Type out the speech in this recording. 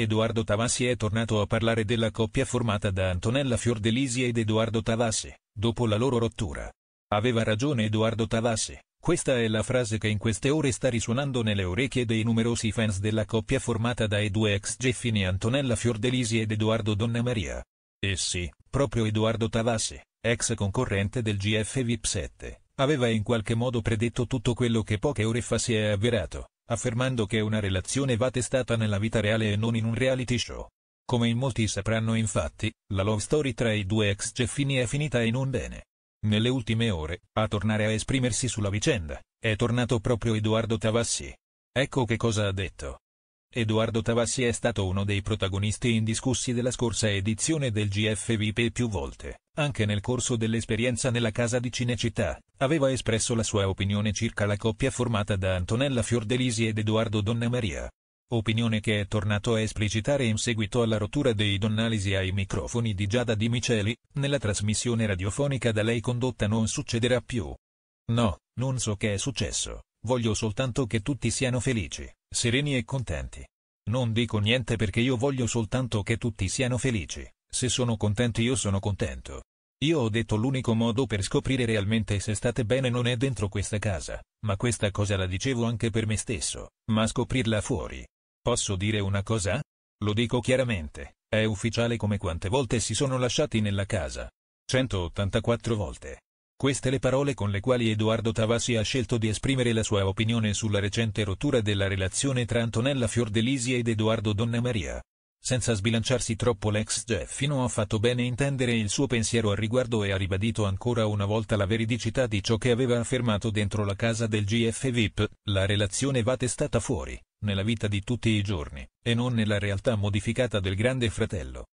Edoardo Tavassi è tornato a parlare della coppia formata da Antonella Fiordelisi ed Edoardo Tavassi, dopo la loro rottura. Aveva ragione Edoardo Tavassi, questa è la frase che in queste ore sta risuonando nelle orecchie dei numerosi fans della coppia formata dai due ex Geffini Antonella Fiordelisi ed Edoardo Donnamaria. E eh sì, proprio Edoardo Tavassi, ex concorrente del GF VIP 7, aveva in qualche modo predetto tutto quello che poche ore fa si è avverato affermando che una relazione va testata nella vita reale e non in un reality show. Come in molti sapranno infatti, la love story tra i due ex Geffini è finita in un bene. Nelle ultime ore, a tornare a esprimersi sulla vicenda, è tornato proprio Edoardo Tavassi. Ecco che cosa ha detto. Edoardo Tavassi è stato uno dei protagonisti indiscussi della scorsa edizione del GFVP e più volte, anche nel corso dell'esperienza nella casa di Cinecittà, aveva espresso la sua opinione circa la coppia formata da Antonella Fiordelisi ed Edoardo Donnamaria. Opinione che è tornato a esplicitare in seguito alla rottura dei Donnalisi ai microfoni di Giada Di Miceli, nella trasmissione radiofonica da lei condotta Non succederà più. No, non so che è successo, voglio soltanto che tutti siano felici sereni e contenti. Non dico niente perché io voglio soltanto che tutti siano felici, se sono contenti io sono contento. Io ho detto l'unico modo per scoprire realmente se state bene non è dentro questa casa, ma questa cosa la dicevo anche per me stesso, ma scoprirla fuori. Posso dire una cosa? Lo dico chiaramente, è ufficiale come quante volte si sono lasciati nella casa. 184 volte. Queste le parole con le quali Edoardo Tavassi ha scelto di esprimere la sua opinione sulla recente rottura della relazione tra Antonella Fiordelisi ed Edoardo Donnamaria. Senza sbilanciarsi troppo l'ex Jeffino ha fatto bene intendere il suo pensiero al riguardo e ha ribadito ancora una volta la veridicità di ciò che aveva affermato dentro la casa del GF VIP, la relazione va testata fuori, nella vita di tutti i giorni, e non nella realtà modificata del grande fratello.